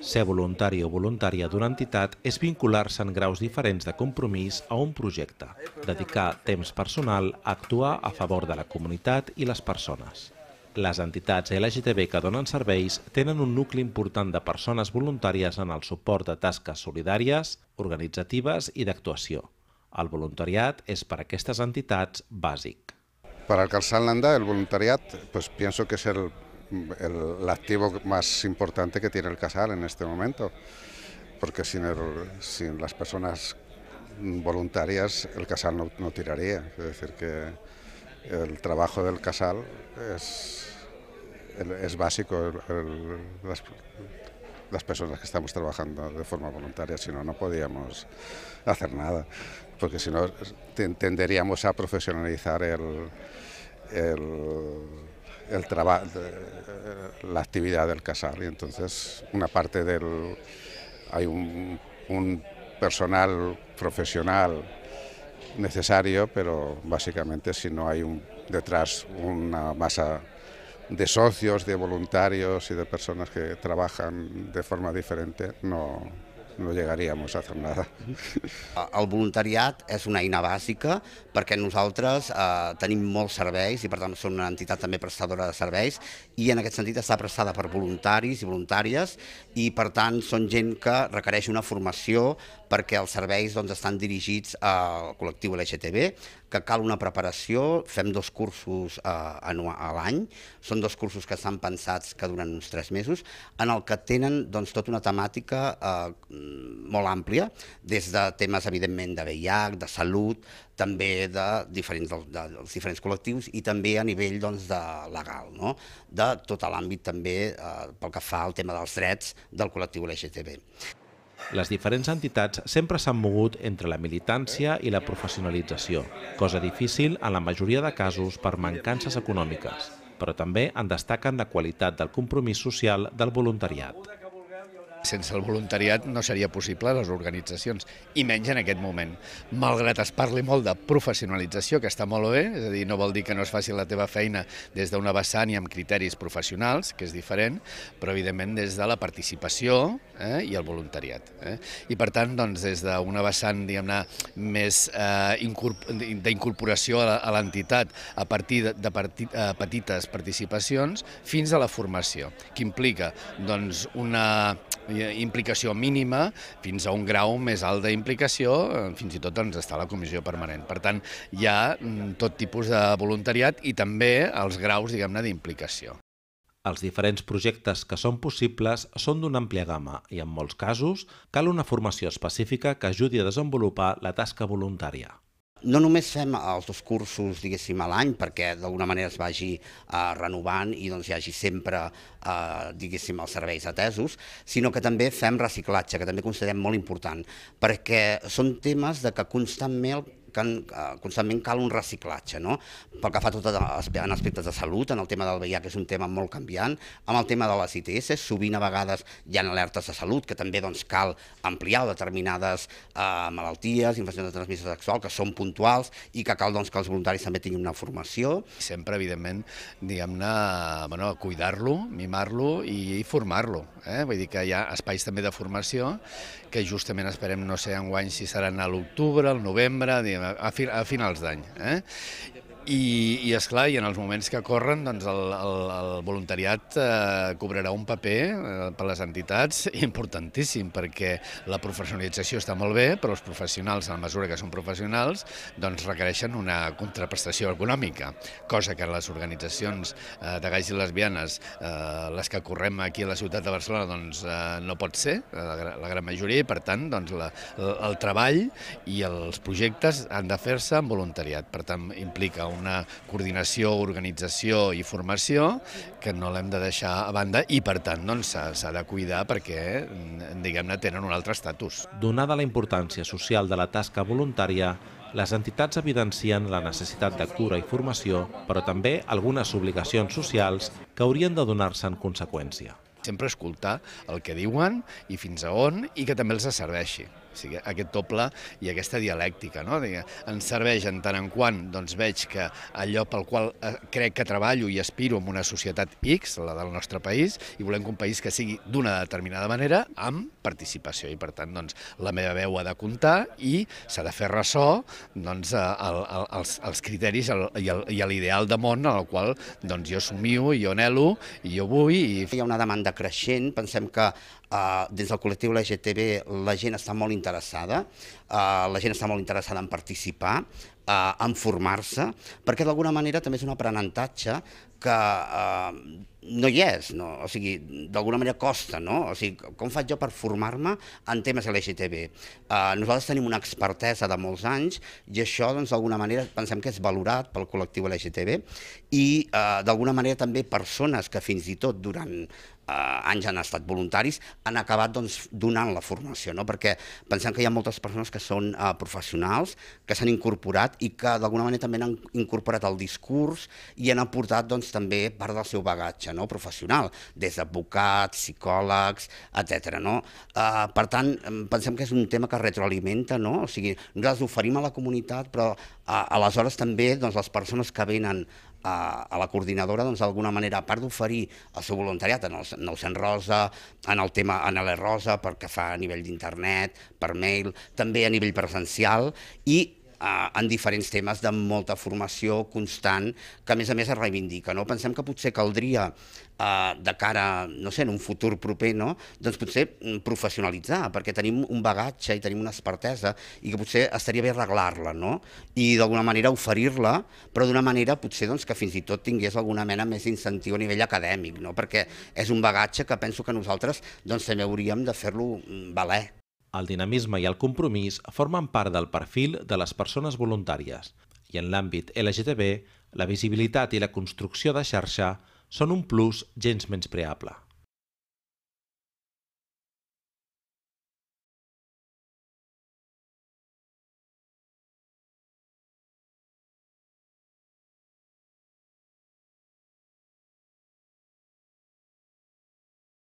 Ser voluntari o voluntària d'una entitat és vincular-se en graus diferents de compromís a un projecte, dedicar temps personal a actuar a favor de la comunitat i les persones. Les entitats LGTB que donen serveis tenen un nucli important de persones voluntàries en el suport de tasques solidàries, organitzatives i d'actuació. El voluntariat és per a aquestes entitats bàsic. Per al la l'anda, el voluntariat, pues penso que és el el, activo más importante que tiene el casal en este momento, porque sin, las personas voluntarias el casal no, tiraría, es decir, que el trabajo del casal es, básico, las, personas que estamos trabajando de forma voluntaria, si no, no podíamos hacer nada, porque si no tenderíamos a profesionalizar el el trabajo, eh, la actividad del casal. Y entonces una parte del... hay un, personal profesional necesario, pero básicamente si no hay un, detrás una masa de socios, de voluntarios y de personas que trabajan de forma diferente, no, no llegaríamos a hacer nada. El voluntariat és una eina bàsica perquè nosaltres eh, tenim molts serveis i per tant som una entitat també prestadora de serveis i en aquest sentit està prestada per voluntaris i voluntàries i per tant són gent que requereix una formació perquè els serveis doncs, estan dirigits al col·lectiu LGTB, que cal una preparació, fem dos cursos eh, a l'any, són dos cursos que estan pensats que duren uns tres mesos, en el que tenen doncs, tota una temàtica eh, molt àmplia, des de temes, evidentment, de VIH, de salut, també de diferents, dels, de, dels diferents col·lectius i també a nivell doncs, de legal, no? de tot l'àmbit també eh, pel que fa al tema dels drets del col·lectiu LGTB. Les diferents entitats sempre s'han mogut entre la militància i la professionalització, cosa difícil en la majoria de casos per mancances econòmiques, però també en destaquen la qualitat del compromís social del voluntariat sense el voluntariat no seria possible les organitzacions, i menys en aquest moment. Malgrat es parli molt de professionalització, que està molt bé, és a dir, no vol dir que no es faci la teva feina des d'una vessant i amb criteris professionals, que és diferent, però evidentment des de la participació eh, i el voluntariat. Eh? I per tant, doncs, des d'una vessant, diguem-ne, més eh, d'incorporació a l'entitat a partir de, de eh, petites participacions fins a la formació, que implica doncs, una Eh, implicació mínima fins a un grau més alt d'implicació, eh, fins i tot ens doncs, està la comissió permanent. Per tant, hi ha mm, tot tipus de voluntariat i també els graus diguem-ne d'implicació. Els diferents projectes que són possibles són d'una àmplia gamma i, en molts casos, cal una formació específica que ajudi a desenvolupar la tasca voluntària no només fem els dos cursos, diguéssim, a l'any, perquè d'alguna manera es vagi eh, renovant i doncs hi hagi sempre, eh, diguéssim, els serveis atesos, sinó que també fem reciclatge, que també considerem molt important, perquè són temes de que constantment que en, constantment cal un reciclatge, no? pel que fa tot en aspectes de salut, en el tema del VIH, que és un tema molt canviant, amb el tema de les ITS, sovint a vegades hi ha alertes de salut, que també doncs, cal ampliar determinades eh, malalties, infeccions de transmissió sexual, que són puntuals i que cal doncs, que els voluntaris també tinguin una formació. Sempre, evidentment, diguem-ne, bueno, cuidar-lo, mimar-lo i formar-lo. Eh? Vull dir que hi ha espais també de formació que justament esperem, no sé, enguany si seran a l'octubre, al novembre, diguem a, a, finals d'any. Eh? I, i és clar, i en els moments que corren, doncs el, el, el voluntariat eh, cobrarà un paper eh, per les entitats importantíssim, perquè la professionalització està molt bé, però els professionals, a la mesura que són professionals, doncs requereixen una contraprestació econòmica, cosa que les organitzacions eh, de gais i lesbianes, eh, les que correm aquí a la ciutat de Barcelona, doncs eh, no pot ser, eh, la, la gran majoria, i per tant, doncs la, el, el treball i els projectes han de fer-se amb voluntariat, per tant implica un una coordinació, organització i formació que no l'hem de deixar a banda i, per tant, doncs, s'ha de cuidar perquè, diguem-ne, tenen un altre estatus. Donada la importància social de la tasca voluntària, les entitats evidencien la necessitat de cura i formació, però també algunes obligacions socials que haurien de donar-se en conseqüència. Sempre escoltar el que diuen i fins a on i que també els serveixi. O sigui, aquest doble i aquesta dialèctica. No? Ens serveix en tant en quant doncs, veig que allò pel qual eh, crec que treballo i aspiro en una societat X, la del nostre país, i volem que un país que sigui d'una determinada manera amb participació. I per tant, doncs, la meva veu ha de comptar i s'ha de fer ressò doncs, el, eh, el, els, els criteris el, i l'ideal de món en el qual doncs, jo somio, jo i jo vull. I... Hi ha una demanda creixent, pensem que eh, des del col·lectiu LGTB la gent està molt interessada, eh, la gent està molt interessada en participar, eh, en formar-se, perquè d'alguna manera també és un aprenentatge que eh, no hi és, no? o sigui, d'alguna manera costa, no? O sigui, com faig jo per formar-me en temes LGTB? Eh, nosaltres tenim una expertesa de molts anys i això, doncs, d'alguna manera pensem que és valorat pel col·lectiu LGTB i, eh, d'alguna manera, també persones que fins i tot durant Eh, anys han estat voluntaris, han acabat doncs, donant la formació, no? perquè pensem que hi ha moltes persones que són eh, professionals, que s'han incorporat i que d'alguna manera també han incorporat el discurs i han aportat doncs, també part del seu bagatge no? professional, des d'advocats, psicòlegs, etc. No? Eh, per tant, pensem que és un tema que retroalimenta, no? o sigui, nosaltres oferim a la comunitat, però eh, aleshores també doncs, les persones que venen a, a la coordinadora, doncs, d'alguna manera, a part d'oferir el seu voluntariat en el, en el Sant Rosa, en el tema en l'E Rosa, pel que fa a nivell d'internet, per mail, també a nivell presencial, i Eh, en diferents temes de molta formació constant, que a més a més es reivindica. No? Pensem que potser caldria, eh, de cara, no sé, en un futur proper, no? doncs potser mm, professionalitzar, perquè tenim un bagatge i tenim una expertesa i que potser estaria bé arreglar-la, no? I d'alguna manera oferir-la, però d'una manera potser doncs, que fins i tot tingués alguna mena més d'incentiu a nivell acadèmic, no? Perquè és un bagatge que penso que nosaltres doncs, també hauríem de fer-lo mm, valer. El dinamisme i el compromís formen part del perfil de les persones voluntàries i en l'àmbit LGTB, la visibilitat i la construcció de xarxa són un plus gens menyspreable.